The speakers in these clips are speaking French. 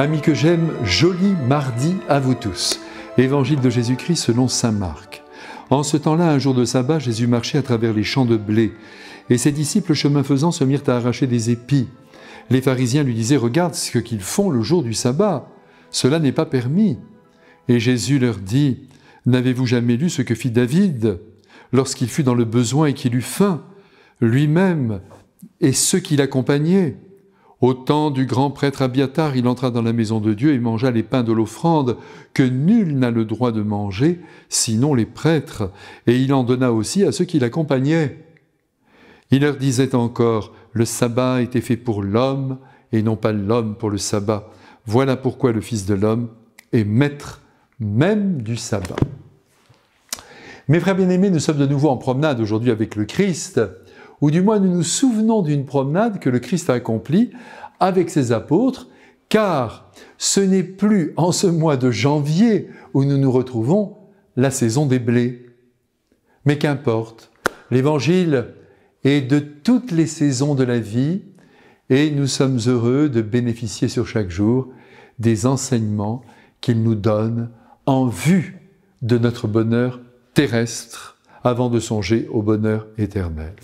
Amis que j'aime, joli mardi à vous tous. Évangile de Jésus-Christ selon Saint Marc. En ce temps-là, un jour de sabbat, Jésus marchait à travers les champs de blé, et ses disciples, chemin faisant, se mirent à arracher des épis. Les pharisiens lui disaient, Regarde ce qu'ils font le jour du sabbat, cela n'est pas permis. Et Jésus leur dit, N'avez-vous jamais lu ce que fit David lorsqu'il fut dans le besoin et qu'il eut faim, lui-même et ceux qui l'accompagnaient au temps du grand prêtre Abiatar, il entra dans la maison de Dieu et mangea les pains de l'offrande, que nul n'a le droit de manger, sinon les prêtres, et il en donna aussi à ceux qui l'accompagnaient. Il leur disait encore, Le sabbat était fait pour l'homme, et non pas l'homme pour le sabbat. Voilà pourquoi le Fils de l'homme est maître même du sabbat. Mes frères bien-aimés, nous sommes de nouveau en promenade aujourd'hui avec le Christ, ou du moins nous nous souvenons d'une promenade que le Christ a accomplie avec ses apôtres, car ce n'est plus en ce mois de janvier où nous nous retrouvons la saison des blés. Mais qu'importe, l'Évangile est de toutes les saisons de la vie et nous sommes heureux de bénéficier sur chaque jour des enseignements qu'il nous donne en vue de notre bonheur terrestre avant de songer au bonheur éternel.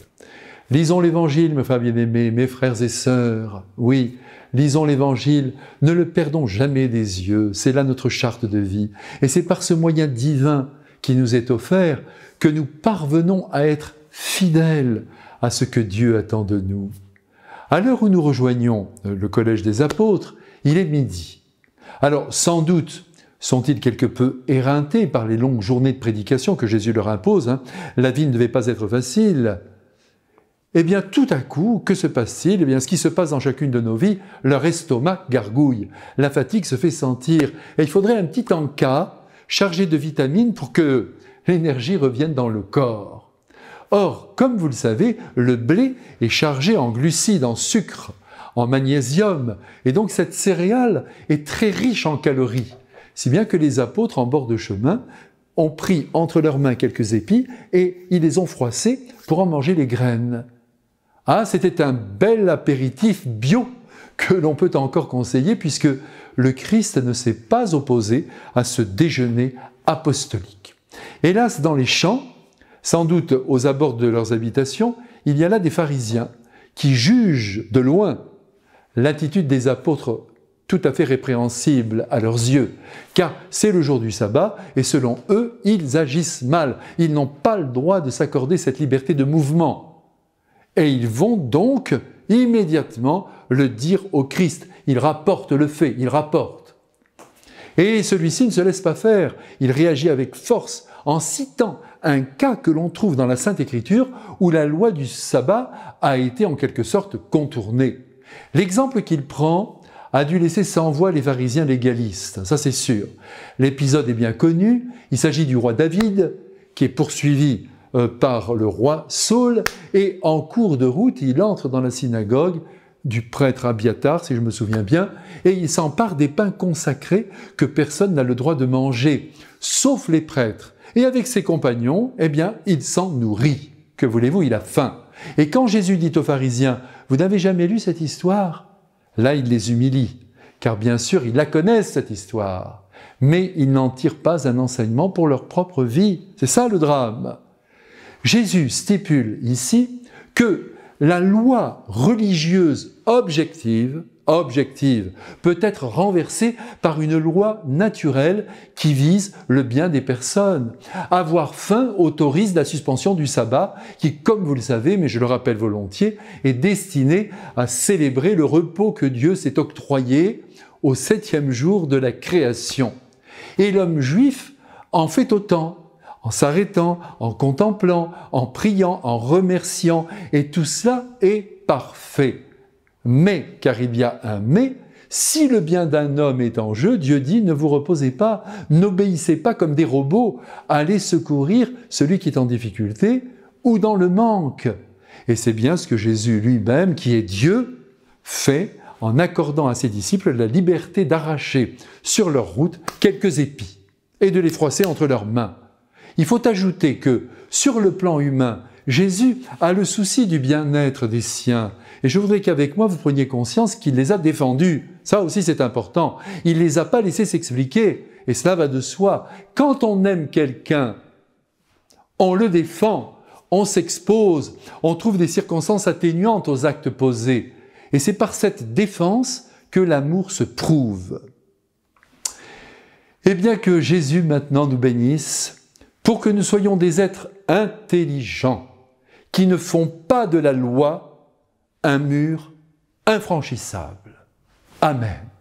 Lisons l'Évangile, mes frères bien mes frères et sœurs. Oui, lisons l'Évangile, ne le perdons jamais des yeux, c'est là notre charte de vie. Et c'est par ce moyen divin qui nous est offert que nous parvenons à être fidèles à ce que Dieu attend de nous. À l'heure où nous rejoignons euh, le Collège des Apôtres, il est midi. Alors, sans doute, sont-ils quelque peu éreintés par les longues journées de prédication que Jésus leur impose hein La vie ne devait pas être facile eh bien tout à coup, que se passe-t-il Eh bien ce qui se passe dans chacune de nos vies, leur estomac gargouille, la fatigue se fait sentir, et il faudrait un petit encas chargé de vitamines pour que l'énergie revienne dans le corps. Or, comme vous le savez, le blé est chargé en glucides, en sucre, en magnésium, et donc cette céréale est très riche en calories, si bien que les apôtres en bord de chemin ont pris entre leurs mains quelques épis et ils les ont froissés pour en manger les graines. Ah, c'était un bel apéritif bio que l'on peut encore conseiller puisque le Christ ne s'est pas opposé à ce déjeuner apostolique. Hélas, dans les champs, sans doute aux abords de leurs habitations, il y a là des pharisiens qui jugent de loin l'attitude des apôtres tout à fait répréhensible à leurs yeux, car c'est le jour du sabbat et selon eux, ils agissent mal, ils n'ont pas le droit de s'accorder cette liberté de mouvement. Et ils vont donc immédiatement le dire au Christ. Ils rapportent le fait, ils rapportent. Et celui-ci ne se laisse pas faire. Il réagit avec force en citant un cas que l'on trouve dans la Sainte Écriture où la loi du sabbat a été en quelque sorte contournée. L'exemple qu'il prend a dû laisser sans voix les pharisiens légalistes, ça c'est sûr. L'épisode est bien connu, il s'agit du roi David qui est poursuivi euh, par le roi Saul, et en cours de route, il entre dans la synagogue du prêtre Abiatar, si je me souviens bien, et il s'empare des pains consacrés que personne n'a le droit de manger, sauf les prêtres. Et avec ses compagnons, eh bien, il s'en nourrit. Que voulez-vous, il a faim. Et quand Jésus dit aux pharisiens, vous n'avez jamais lu cette histoire Là, il les humilie, car bien sûr, ils la connaissent, cette histoire, mais ils n'en tirent pas un enseignement pour leur propre vie. C'est ça le drame. Jésus stipule ici que la loi religieuse objective, peut être renversée par une loi naturelle qui vise le bien des personnes. Avoir faim autorise la suspension du sabbat qui, comme vous le savez, mais je le rappelle volontiers, est destiné à célébrer le repos que Dieu s'est octroyé au septième jour de la création. Et l'homme juif en fait autant en s'arrêtant, en contemplant, en priant, en remerciant, et tout cela est parfait. Mais, car il y a un mais, si le bien d'un homme est en jeu, Dieu dit, ne vous reposez pas, n'obéissez pas comme des robots, allez secourir celui qui est en difficulté ou dans le manque. Et c'est bien ce que Jésus lui-même, qui est Dieu, fait en accordant à ses disciples la liberté d'arracher sur leur route quelques épis et de les froisser entre leurs mains. Il faut ajouter que, sur le plan humain, Jésus a le souci du bien-être des siens. Et je voudrais qu'avec moi, vous preniez conscience qu'il les a défendus. Ça aussi, c'est important. Il ne les a pas laissés s'expliquer. Et cela va de soi. Quand on aime quelqu'un, on le défend, on s'expose, on trouve des circonstances atténuantes aux actes posés. Et c'est par cette défense que l'amour se prouve. Eh bien que Jésus maintenant nous bénisse pour que nous soyons des êtres intelligents qui ne font pas de la loi un mur infranchissable. Amen.